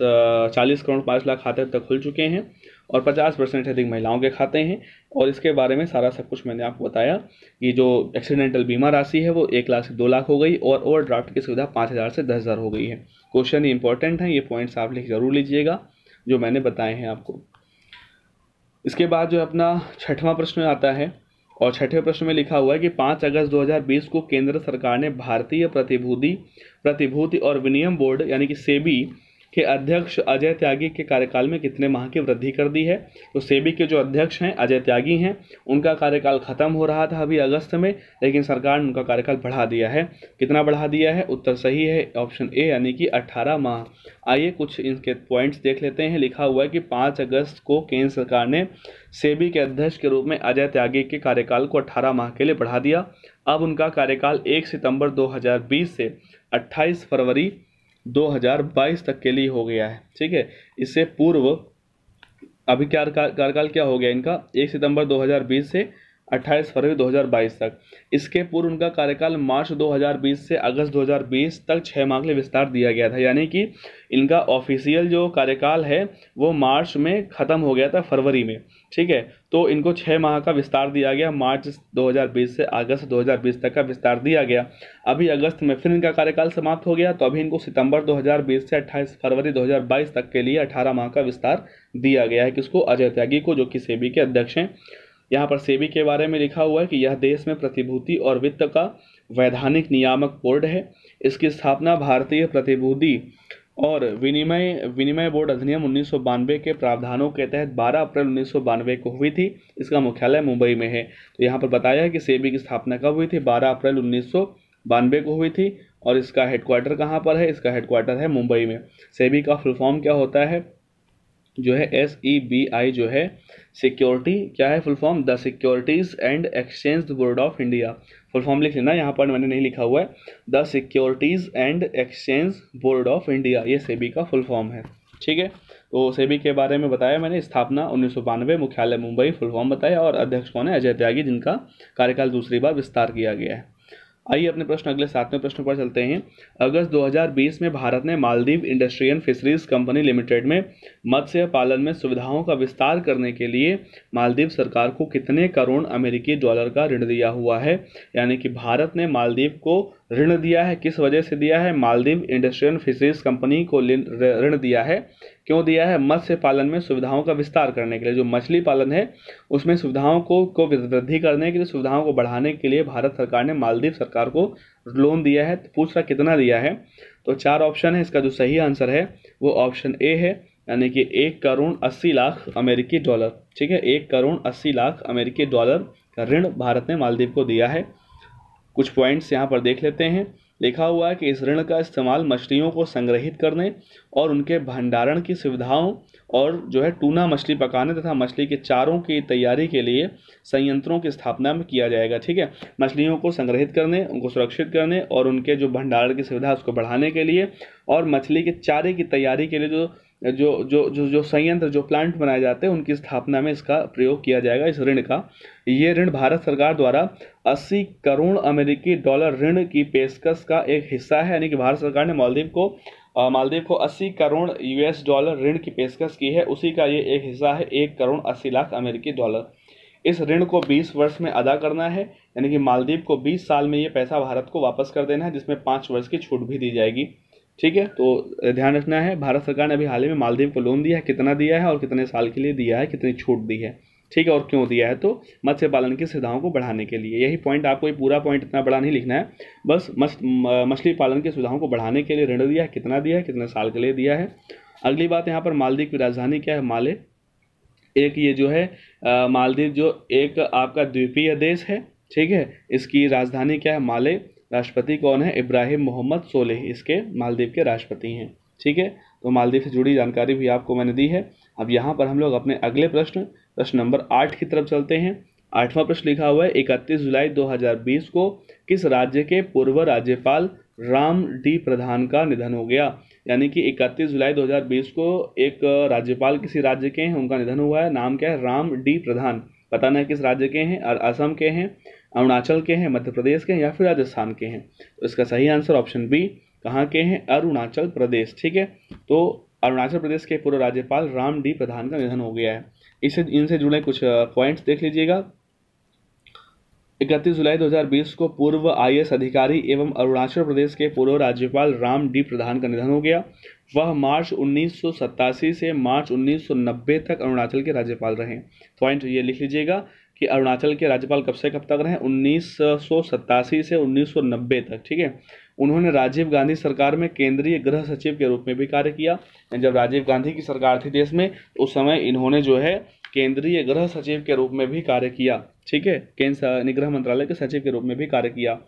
चालीस करोड़ पाँच लाख खाते तक खुल चुके हैं और 50 परसेंट अधिक महिलाओं के खाते हैं और इसके बारे में सारा सब कुछ मैंने आपको बताया कि जो एक्सीडेंटल बीमा राशि है वो एक लाख से दो लाख हो गई और ओवरड्राफ्ट की सुविधा पाँच हज़ार से दस हज़ार हो गई है क्वेश्चन इंपॉर्टेंट हैं ये पॉइंट्स आप लिख जरूर लीजिएगा जो मैंने बताए हैं आपको इसके बाद जो अपना छठवां प्रश्न आता है और छठे प्रश्न में लिखा हुआ है कि पाँच अगस्त 2020 को केंद्र सरकार ने भारतीय प्रतिभूति प्रतिभूति और विनियम बोर्ड यानी कि सेबी के अध्यक्ष अजय त्यागी के कार्यकाल में कितने माह की वृद्धि कर दी है तो सेबी के जो अध्यक्ष हैं अजय त्यागी हैं उनका कार्यकाल खत्म हो रहा था अभी अगस्त में लेकिन सरकार ने उनका कार्यकाल बढ़ा दिया है कितना बढ़ा दिया है उत्तर सही है ऑप्शन ए यानी कि अट्ठारह माह आइए कुछ इनके पॉइंट्स देख लेते हैं लिखा हुआ है कि पाँच अगस्त को केंद्र सरकार ने सेबी के अध्यक्ष के रूप में अजय त्यागी के कार्यकाल को अट्ठारह माह के लिए बढ़ा दिया अब उनका कार्यकाल एक सितंबर दो से अट्ठाईस फरवरी 2022 तक के लिए हो गया है ठीक है इससे पूर्व अभी क्या कार्यकाल क्या हो गया इनका एक सितंबर 2020 से 28 फरवरी 2022 तक इसके पूर्व उनका कार्यकाल मार्च 2020 से अगस्त 2020 तक छः माह के लिए विस्तार दिया गया था यानी कि इनका ऑफिशियल जो कार्यकाल है वो मार्च में ख़त्म हो गया था फरवरी में ठीक है तो इनको छः माह का विस्तार दिया गया मार्च 2020 से अगस्त 2020 तक का विस्तार दिया गया अभी अगस्त में फिर इनका कार्यकाल समाप्त हो गया तो अभी इनको सितंबर 2020 से 28 फरवरी 2022 तक के लिए 18 माह का विस्तार दिया गया है किसको अजय त्यागी को जो कि सेबी के अध्यक्ष हैं यहाँ पर सेबी के बारे में लिखा हुआ है कि यह देश में प्रतिभूति और वित्त का वैधानिक नियामक बोर्ड है इसकी स्थापना भारतीय प्रतिभूति और विनिमय विनिमय बोर्ड अधिनियम उन्नीस के प्रावधानों के तहत 12 अप्रैल उन्नीस को हुई थी इसका मुख्यालय मुंबई में है तो यहाँ पर बताया है कि सेबी की स्थापना कब हुई थी 12 अप्रैल उन्नीस को हुई थी और इसका हेडक्वार्टर कहाँ पर है इसका हेडक्वार्टर है मुंबई में सेबी का फुल फॉर्म क्या होता है जो है एस ई बी आई जो है सिक्योरिटी क्या है full form the securities and exchange board of India full form लिख लेना यहाँ पर मैंने नहीं लिखा हुआ है the securities and exchange board of India ये सेबी e का फुल फॉर्म है ठीक है तो सेबी e के बारे में बताया मैंने स्थापना उन्नीस मुख्यालय मुंबई फुल फॉर्म बताया और अध्यक्ष कौन है अजय त्यागी जिनका कार्यकाल दूसरी बार विस्तार किया गया है आइए अपने प्रश्न अगले सातवें प्रश्न पर चलते हैं अगस्त 2020 में भारत ने Maldives industrial fisheries company limited में मत्स्य पालन में सुविधाओं का विस्तार करने के लिए मालदीव सरकार को कितने करोड़ अमेरिकी डॉलर का ऋण दिया हुआ है यानी कि भारत ने मालदीव को ऋण दिया है किस वजह से दिया है मालदीव इंडस्ट्रियल फिशरीज कंपनी को ऋण दिया है क्यों दिया है मत्स्य पालन में सुविधाओं का विस्तार करने के लिए जो मछली पालन है उसमें सुविधाओं को को वृद्धि करने के लिए सुविधाओं को बढ़ाने के लिए भारत सरकार ने मालदीव सरकार को लोन दिया है तो पूछ रहा कितना दिया है तो चार ऑप्शन है इसका जो सही आंसर है वो ऑप्शन ए है यानी कि एक करोड़ अस्सी लाख अमेरिकी डॉलर ठीक है एक करोड़ अस्सी लाख अमेरिकी डॉलर का ऋण भारत ने मालदीव को दिया है कुछ पॉइंट्स यहाँ पर देख लेते हैं लिखा हुआ है कि इस ऋण का इस्तेमाल मछलियों को संग्रहित करने और उनके भंडारण की सुविधाओं और जो है टूना मछली पकाने तथा मछली के चारों की तैयारी के लिए संयंत्रों की स्थापना में किया जाएगा ठीक है मछलियों को संग्रहित करने उनको सुरक्षित करने और उनके जो भंडारण की सुविधा उसको बढ़ाने के लिए और मछली के चारे की तैयारी के लिए जो जो जो जो जो संयंत्र जो प्लांट बनाए जाते हैं उनकी स्थापना में इसका प्रयोग किया जाएगा इस ऋण का ये ऋण भारत सरकार द्वारा 80 करोड़ अमेरिकी डॉलर ऋण की पेशकश का एक हिस्सा है यानी कि भारत सरकार ने मालदीव को मालदीव को 80 करोड़ यूएस डॉलर ऋण की पेशकश की है उसी का ये एक हिस्सा है एक करोड़ अस्सी लाख अमेरिकी डॉलर इस ऋण को बीस वर्ष में अदा करना है यानी कि मालदीव को बीस साल में ये पैसा भारत को वापस कर देना है जिसमें पाँच वर्ष की छूट भी दी जाएगी ठीक है तो ध्यान रखना है भारत सरकार ने अभी हाल ही में मालदीव को लोन दिया है कितना दिया है और कितने साल के लिए दिया है कितनी छूट दी है ठीक है और क्यों दिया है तो मत्स्य पालन की सुविधाओं को बढ़ाने के लिए यही पॉइंट आपको ये पूरा पॉइंट इतना बड़ा नहीं लिखना है बस मछली पालन की सुविधाओं को बढ़ाने के लिए ऋण दिया है कितना दिया है कितने साल के लिए दिया है अगली बात यहाँ पर मालदीव की राजधानी क्या है माले एक ये जो है मालदीव जो एक आपका द्वीपीय देश है ठीक है इसकी राजधानी क्या है माले राष्ट्रपति कौन है इब्राहिम मोहम्मद सोलेह इसके मालदीव के राष्ट्रपति हैं ठीक है तो मालदीव से जुड़ी जानकारी भी आपको मैंने दी है अब यहाँ पर हम लोग अपने अगले प्रश्न प्रश्न नंबर आठ की तरफ चलते हैं आठवां प्रश्न लिखा हुआ है इकतीस जुलाई 2020 को किस राज्य के पूर्व राज्यपाल राम डी प्रधान का निधन हो गया यानी कि इकतीस जुलाई 2020 को एक राज्यपाल किसी राज्य के हैं उनका निधन हुआ है नाम क्या है राम डी प्रधान पता नहीं किस राज्य के हैं और असम के हैं अरुणाचल के हैं मध्य प्रदेश के हैं या फिर राजस्थान के हैं तो इसका सही आंसर ऑप्शन बी कहाँ के हैं अरुणाचल प्रदेश ठीक है तो अरुणाचल प्रदेश के पूर्व राज्यपाल राम डी प्रधान का निधन हो गया है इसे इनसे जुड़े कुछ पॉइंट्स देख लीजिएगा इकतीस जुलाई 2020 को पूर्व आई अधिकारी एवं अरुणाचल प्रदेश के पूर्व राज्यपाल राम डी प्रधान का निधन हो गया वह मार्च उन्नीस से मार्च 1990 तक अरुणाचल के राज्यपाल रहे पॉइंट ये लिख लीजिएगा कि अरुणाचल के राज्यपाल कब से कब तक रहे उन्नीस से उन्नीस तक ठीक है उन्होंने राजीव गांधी सरकार में केंद्रीय गृह सचिव के रूप में भी कार्य किया जब राजीव गांधी की सरकार थी देश में उस समय इन्होंने जो है केंद्रीय गृह सचिव के रूप में भी कार्य किया ठीक है केंद्र गृह मंत्रालय के सचिव के रूप में भी कार्य किया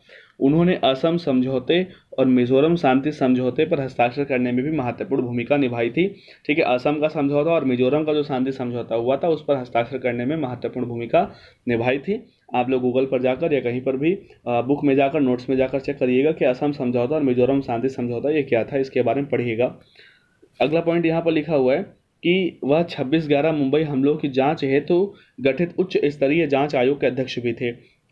उन्होंने असम समझौते और मिजोरम शांति समझौते पर हस्ताक्षर करने में भी महत्वपूर्ण भूमिका निभाई थी ठीक है असम का समझौता और मिजोरम का जो शांति समझौता हुआ था उस पर हस्ताक्षर करने में महत्वपूर्ण भूमिका निभाई थी आप लोग गूगल पर जाकर या कहीं पर भी बुक में जाकर नोट्स में जाकर चेक करिएगा कि असम समझौता और मिजोरम शांति समझौता ये क्या था इसके बारे में पढ़िएगा अगला पॉइंट यहाँ पर लिखा हुआ है कि वह छब्बीस ग्यारह मुंबई हमलों की जांच हेतु गठित उच्च स्तरीय जांच आयोग के अध्यक्ष भी थे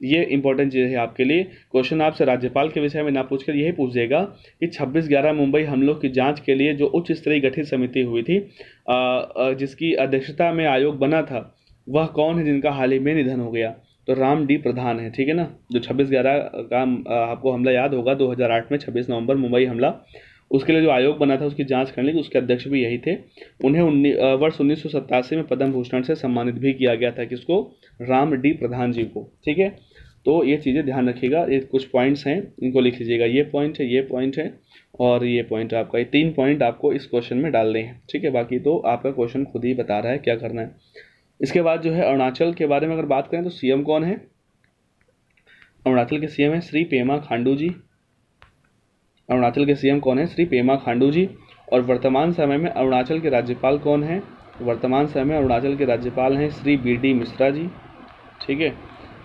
ये इंपॉर्टेंट चीज़ है आपके लिए क्वेश्चन आपसे राज्यपाल के विषय में ना पूछकर यही पूछ देगा कि 26 ग्यारह मुंबई हमलों की जांच के लिए जो उच्च स्तरीय गठित समिति हुई थी जिसकी अध्यक्षता में आयोग बना था वह कौन है जिनका हाल ही में निधन हो गया तो राम डी प्रधान है ठीक है ना जो 26 ग्यारह का आपको हमला याद होगा 2008 में 26 नवंबर मुंबई हमला उसके लिए जो आयोग बना था उसकी जांच करने की उसके अध्यक्ष भी यही थे उन्हें उन्नी वर्ष उन्नीस में पद्म भूषण से सम्मानित भी किया गया था किसको राम डी प्रधान जी को ठीक है तो ये चीज़ें ध्यान रखिएगा ये कुछ पॉइंट्स हैं इनको लिख लीजिएगा ये पॉइंट है ये पॉइंट है और ये पॉइंट आपका ये तीन पॉइंट आपको इस क्वेश्चन में डालने हैं ठीक है बाकी तो आपका क्वेश्चन खुद ही बता रहा है क्या करना है इसके बाद जो है अरुणाचल के बारे में अगर बात करें तो सीएम कौन है अरुणाचल के सीएम है श्री पेमा खांडू जी अरुणाचल के सीएम कौन है श्री पेमा खांडू जी और वर्तमान समय में अरुणाचल के राज्यपाल कौन हैं वर्तमान समय में अरुणाचल के राज्यपाल हैं श्री बी डी मिश्रा जी ठीक है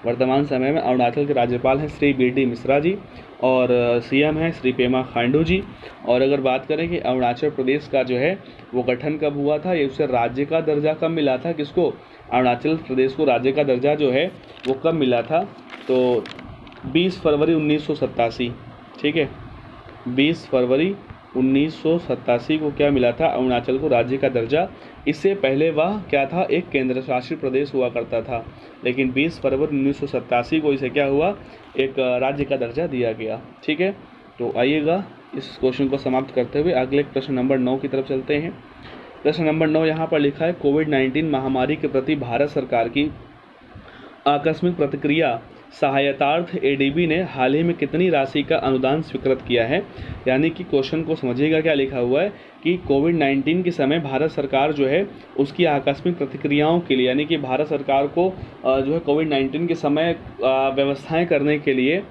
वर्तमान समय में अरुणाचल के राज्यपाल हैं श्री बी डी मिश्रा जी और सीएम हैं श्री पेमा खांडू जी और अगर बात करें कि अरुणाचल प्रदेश का जो है वो गठन कब हुआ था ये उसे राज्य का दर्जा कब मिला था किसको अरुणाचल प्रदेश को राज्य का दर्जा जो है वो कब मिला था तो 20 फरवरी उन्नीस ठीक है 20 फरवरी उन्नीस को क्या मिला था अरुणाचल को राज्य का दर्जा इससे पहले वह क्या था एक केंद्र शासित प्रदेश हुआ करता था लेकिन 20 फरवरी उन्नीस को इसे क्या हुआ एक राज्य का दर्जा दिया गया ठीक है तो आइएगा इस क्वेश्चन को समाप्त करते हुए अगले प्रश्न नंबर नौ की तरफ चलते हैं प्रश्न नंबर नौ यहाँ पर लिखा है कोविड नाइन्टीन महामारी के प्रति भारत सरकार की आकस्मिक प्रतिक्रिया सहायतार्थ एडीबी ने हाल ही में कितनी राशि का अनुदान स्वीकृत किया है यानी कि क्वेश्चन को समझिएगा क्या लिखा हुआ है कि कोविड नाइन्टीन के समय भारत सरकार जो है उसकी आकस्मिक प्रतिक्रियाओं के लिए यानी कि भारत सरकार को जो है कोविड नाइन्टीन के समय व्यवस्थाएं करने के लिए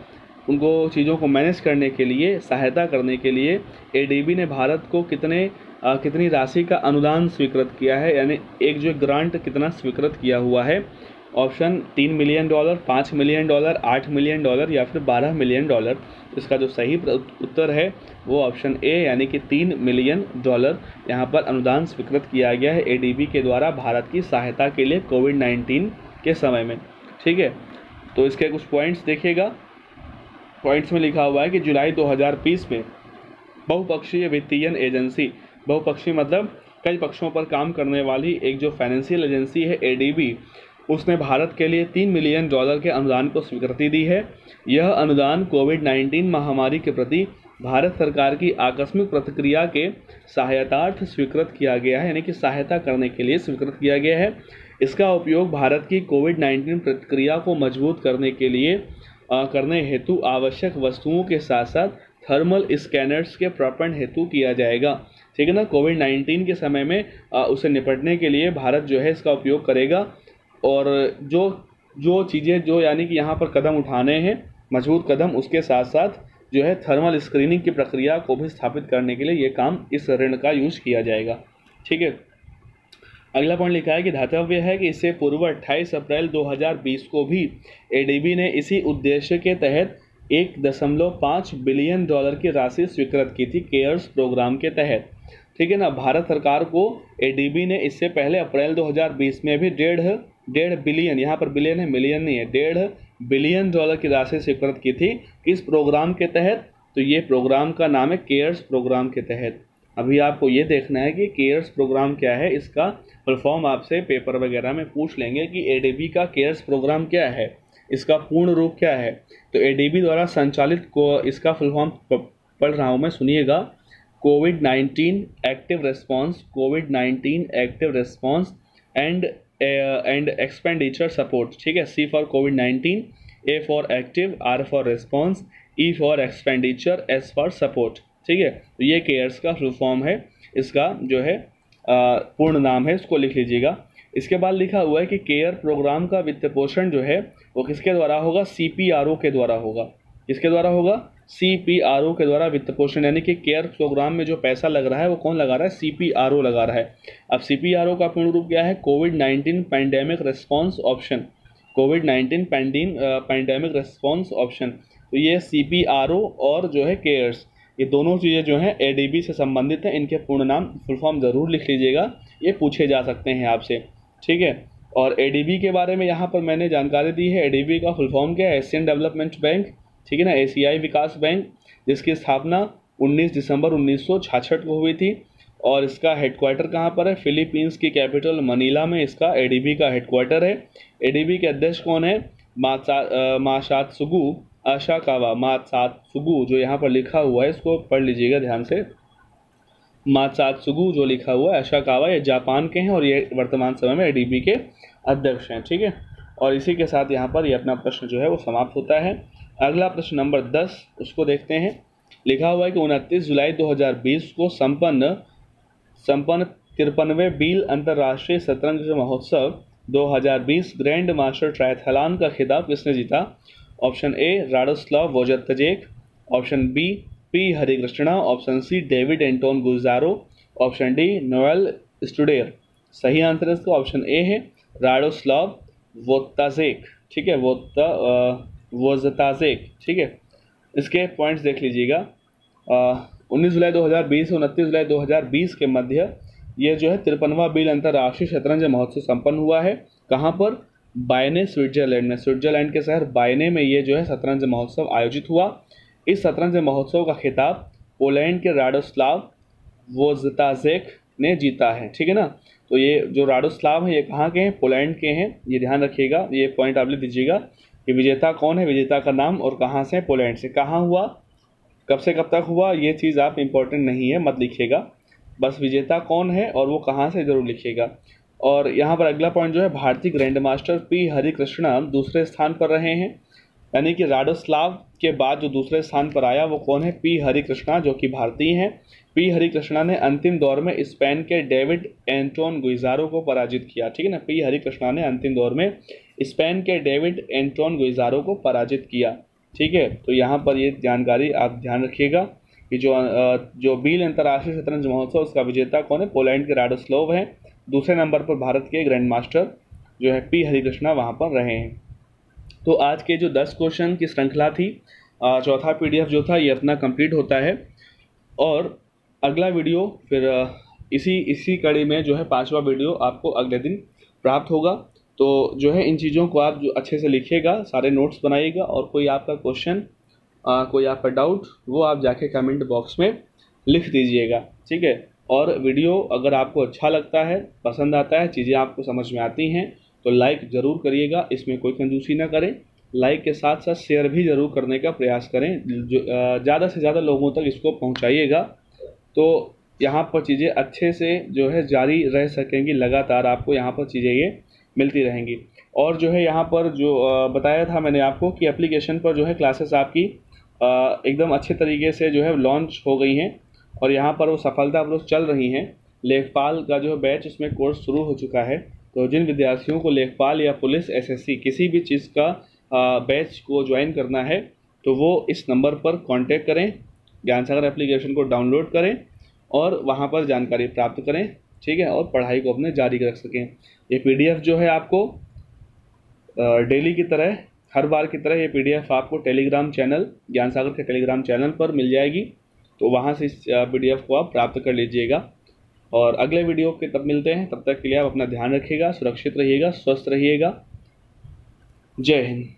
उनको चीज़ों को मैनेज करने के लिए सहायता करने के लिए ए ने भारत को कितने आ, कितनी राशि का अनुदान स्वीकृत किया है यानी एक जो ग्रांट कितना स्वीकृत किया हुआ है ऑप्शन तीन मिलियन डॉलर पाँच मिलियन डॉलर आठ मिलियन डॉलर या फिर बारह मिलियन डॉलर इसका जो सही उत्तर है वो ऑप्शन ए यानी कि तीन मिलियन डॉलर यहाँ पर अनुदान स्वीकृत किया गया है एडीबी के द्वारा भारत की सहायता के लिए कोविड नाइन्टीन के समय में ठीक है तो इसके कुछ पॉइंट्स देखिएगा पॉइंट्स में लिखा हुआ है कि जुलाई दो में बहुपक्षीय वित्तीय एजेंसी बहुपक्षीय मतलब कई पक्षों पर काम करने वाली एक जो फाइनेंशियल एजेंसी है एडीबी उसने भारत के लिए तीन मिलियन डॉलर के अनुदान को स्वीकृति दी है यह अनुदान कोविड नाइन्टीन महामारी के प्रति भारत सरकार की आकस्मिक प्रतिक्रिया के सहायतार्थ स्वीकृत किया गया है यानी कि सहायता करने के लिए स्वीकृत किया गया है इसका उपयोग भारत की कोविड नाइन्टीन प्रतिक्रिया को मजबूत करने के लिए आ, करने हेतु आवश्यक वस्तुओं के साथ साथ थर्मल स्कैनर्स के प्रपण हेतु किया जाएगा ठीक है ना कोविड नाइन्टीन के समय में आ, उसे निपटने के लिए भारत जो है इसका उपयोग करेगा और जो जो चीज़ें जो यानी कि यहाँ पर कदम उठाने हैं मजबूत कदम उसके साथ साथ जो है थर्मल स्क्रीनिंग की प्रक्रिया को भी स्थापित करने के लिए ये काम इस ऋण का यूज किया जाएगा ठीक है अगला पॉइंट लिखा है कि धातव्य है कि इससे पूर्व 28 अप्रैल 2020 को भी एडीबी ने इसी उद्देश्य के तहत एक दशमलव पाँच बिलियन डॉलर की राशि स्वीकृत की थी केयर्स प्रोग्राम के तहत ठीक है ना भारत सरकार को एडीबी ने इससे पहले अप्रैल 2020 में भी डेढ़ डेढ़ बिलियन यहाँ पर बिलियन है मिलियन नहीं है डेढ़ बिलियन डॉलर की राशि स्वीकृत की थी किस प्रोग्राम के तहत तो ये प्रोग्राम का नाम है केयर्स प्रोग्राम के तहत अभी आपको ये देखना है कि केयर्स प्रोग्राम क्या है इसका परफॉर्म आपसे पेपर वगैरह में पूछ लेंगे कि ए का केयर्स प्रोग्राम क्या है इसका पूर्ण रूप क्या है तो ए द्वारा संचालित को इसका फुलफॉर्म पढ़ रहा हूँ मैं सुनिएगा COVID nineteen active response COVID nineteen active response and and expenditure support ठीक है C for COVID nineteen A for active R for response E for expenditure S for support ठीक है तो ये केयर्स का फॉर्म है इसका जो है uh, पूर्ण नाम है इसको लिख लीजिएगा इसके बाद लिखा हुआ है कि केयर प्रोग्राम का वित्त पोषण जो है वो किसके द्वारा होगा सी के द्वारा होगा किसके द्वारा होगा सी पी आर ओ के द्वारा वित्त पोषण यानी कि केयर प्रोग्राम में जो पैसा लग रहा है वो कौन लगा रहा है सी पी आर ओ लगा रहा है अब सी पी आर ओ का पूर्ण रूप क्या है COVID nineteen pandemic response option COVID nineteen pending pandemic response option तो ये सी पी आर ओ और जो है केयर्स ये दोनों चीज़ें जो हैं ए डी बी से संबंधित हैं इनके पूर्ण नाम फुल फॉर्म ज़रूर लिख लीजिएगा ये पूछे जा सकते हैं आपसे ठीक है और ए डी बी के बारे में यहाँ पर मैंने जानकारी दी है ए डी बी का फुल फॉर्म क्या है एशियन डेवलपमेंट बैंक ठीक है ना एशियाई विकास बैंक जिसकी स्थापना 19 दिसंबर 1966 को हुई थी और इसका हेडक्वार्टर कहाँ पर है फिलीपींस की कैपिटल मनीला में इसका एडीबी का हेडक्वार्टर है एडीबी के अध्यक्ष कौन है माशात सुगु आशा कावा मातसात सुगु जो यहाँ पर लिखा हुआ है इसको पढ़ लीजिएगा ध्यान से मातसात सुगु जो लिखा हुआ है आशा कावा ये जापान के हैं और ये वर्तमान समय में एडीबी के अध्यक्ष हैं ठीक है और इसी के साथ यहाँ पर ये अपना प्रश्न जो है वो समाप्त होता है अगला प्रश्न नंबर दस उसको देखते हैं लिखा हुआ है कि उनतीस जुलाई 2020 को संपन्न संपन्न तिरपनवे बील अंतर्राष्ट्रीय शतरंज महोत्सव 2020 ग्रैंड मास्टर ट्रायथलान का खिताब किसने जीता option A Radoslaw Wojtaszek option B P Harikrishna option C David Anton Guijarro option D Noel Studer सही आंसर इसका ऑप्शन ए है राडोस्लाव वोताजेक ठीक है वोता वॉज ताज़े ठीक है इसके पॉइंट्स देख लीजिएगा उन्नीस जुलाई 2020 से उनतीस जुलाई 2020 के मध्य ये जो है तिरपनवा बिल अंतर्राष्ट्रीय शतरंज महोत्सव संपन्न हुआ है कहाँ पर बायने स्विट्जरलैंड में स्विट्जरलैंड के शहर बायने में ये जो है शतरंज महोत्सव आयोजित हुआ इस शतरंज महोत्सव का खिताब पोलैंड के राडोस्लाव वोजताजेक ने जीता है ठीक है ना तो ये जो राडोस्लाव है ये कहाँ के हैं पोलैंड के हैं ये ध्यान रखिएगा ये पॉइंट आप ले दीजिएगा कि विजेता कौन है विजेता का नाम और कहाँ से पोलैंड से कहाँ हुआ कब से कब तक हुआ ये चीज़ आप इम्पोर्टेंट नहीं है मत लिखिएगा बस विजेता कौन है और वो कहाँ से ज़रूर लिखिएगा और यहाँ पर अगला पॉइंट जो है भारतीय ग्रैंड मास्टर पी हरिकृष्णा दूसरे स्थान पर रहे हैं यानी कि राडोस्लाव के बाद जो दूसरे स्थान पर आया वो कौन है पी हरिकृष्णा जो कि भारतीय हैं पी हरिकृष्णा ने अंतिम दौर में स्पेन के डेविड एंटोन गुइजारो को पराजित किया ठीक है ना पी हरिकृष्णा ने अंतिम दौर में स्पेन के डेविड एंटोन गुइजारो को पराजित किया ठीक है तो यहाँ पर ये जानकारी आप ध्यान रखिएगा कि जो जो बील अंतर्राष्ट्रीय शतरंज महोत्सव उसका विजेता कौन है पोलैंड के राडोस्लोव हैं दूसरे नंबर पर भारत के ग्रैंड मास्टर जो है पी हरिकृष्णा वहाँ पर रहे हैं तो आज के जो दस क्वेश्चन की श्रृंखला थी चौथा पीडीएफ जो था ये अपना कंप्लीट होता है और अगला वीडियो फिर इसी इसी कड़ी में जो है पांचवा वीडियो आपको अगले दिन प्राप्त होगा तो जो है इन चीज़ों को आप जो अच्छे से लिखिएगा सारे नोट्स बनाइएगा और कोई आपका क्वेश्चन कोई आपका डाउट वो आप जाके कमेंट बॉक्स में लिख दीजिएगा ठीक है और वीडियो अगर आपको अच्छा लगता है पसंद आता है चीज़ें आपको समझ में आती हैं तो लाइक ज़रूर करिएगा इसमें कोई कंजूसी ना करें लाइक के साथ साथ शेयर भी ज़रूर करने का प्रयास करें ज़्यादा से ज़्यादा लोगों तक इसको पहुँचाइएगा तो यहाँ पर चीज़ें अच्छे से जो है जारी रह सकेंगी लगातार आपको यहाँ पर चीज़ें ये मिलती रहेंगी और जो है यहाँ पर जो बताया था मैंने आपको कि एप्लीकेशन पर जो है क्लासेस आपकी एकदम अच्छे तरीके से जो है लॉन्च हो गई हैं और यहाँ पर वो सफलतापूर्वक चल रही हैं लेखपाल का जो बैच उसमें कोर्स शुरू हो चुका है तो जिन विद्यार्थियों को लेखपाल या पुलिस एसएससी किसी भी चीज़ का बैच को ज्वाइन करना है तो वो इस नंबर पर कांटेक्ट करें ज्ञान सागर एप्लीकेशन को डाउनलोड करें और वहाँ पर जानकारी प्राप्त करें ठीक है और पढ़ाई को अपने जारी रख सकें ये पी जो है आपको डेली की तरह हर बार की तरह ये पी आपको टेलीग्राम चैनल ज्ञान सागर के टेलीग्राम चैनल पर मिल जाएगी तो वहाँ से इस पी को आप प्राप्त कर लीजिएगा और अगले वीडियो के तब मिलते हैं तब तक के लिए आप अपना ध्यान रखिएगा सुरक्षित रहिएगा स्वस्थ रहिएगा जय हिंद